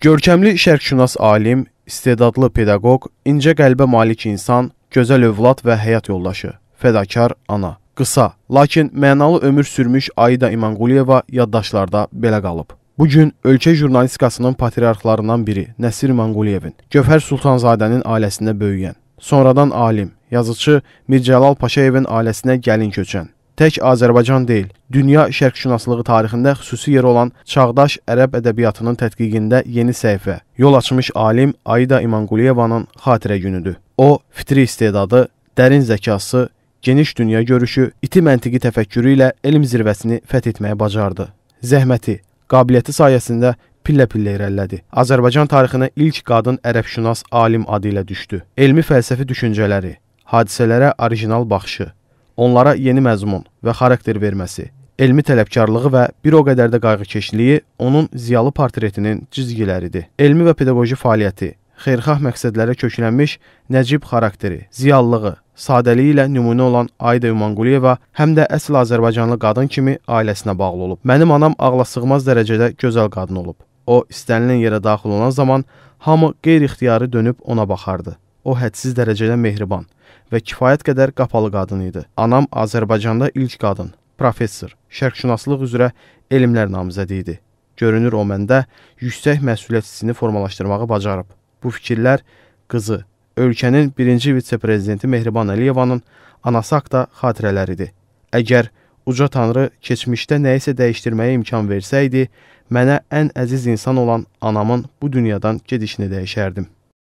Görkəmli şərqşünas alim, istedadlı pedaqoq, incə qəlbə malik insan, gözəl övlad və həyat yoldaşı, fədakar ana. Qısa, lakin mənalı ömür sürmüş Aida İmanquliyeva yaddaşlarda belə qalıb. Bu gün ölkə jurnalistikasının patriarxlarından biri Nəsir İmanquliyevin, Gövhər Sultanzadənin ailəsində böyüyən, sonradan alim, yazıçı Mircəlal Paşayevin ailəsinə gəlin köçən, tək Azərbaycan deyil, dünya şərqşünaslığı tarixində xüsusi yer olan çağdaş ərəb ədəbiyyatının tədqiqində yeni səhifə yol açmış alim Aida İmanquliyevanın xatirə günüdür. O, fitri istedadı, dərin zəkası, geniş dünya görüşü, iti məntiqi təfəkkürü ilə elm zirvəsini fəth etməyə bacardı. Zəhməti, qabiliyyəti sayəsində pillə-pillə irəlilədi. Azərbaycan tarixinə ilk qadın ərəbşünas alim adı ilə düşdü. Elmi fəlsəfi düşüncələri, hadisələrə orijinal baxışı, onlara yeni məzmun və xarakter verməsi, elmi tələbkarlığı və bir o qədər də qayğıkeşliyi onun ziyalı portretinin cizgiləridir. Elmi və pedaqoji fəaliyyəti, xeyirxah məqsədlərə köklənmiş nəcib xarakteri, ziyallılığı, sadəliyi ilə nümunə olan Ayda Ümanquliyeva həm də əsl azərbaycanlı qadın kimi ailəsinə bağlı olub. Mənim anam ağlasığmaz dərəcədə gözəl qadın olub. O istənilən yerə daxil olan zaman hamı qeyri-ixtiyari dönüb ona baxardı. O hədsiz dərəcədə mehriban və kifayət qədər qapalı qadın idi. Anam Azərbaycanda ilk qadın, professor, şərqşünaslıq üzrə elmlər namizədi idi. Görünür o məndə yüksək məsuliyyət hissini formalaşdırmağı bacarıb. Bu fikirlər qızı, ölkənin birinci vitse-prezidenti Mehriban Əliyevanın anası haqqda xatirələridir. Əgər uca tanrı keçmişdə nəyisə dəyişdirməyə imkan versəydi, mənə ən əziz insan olan anamın bu dünyadan gedişini dəyişərdim.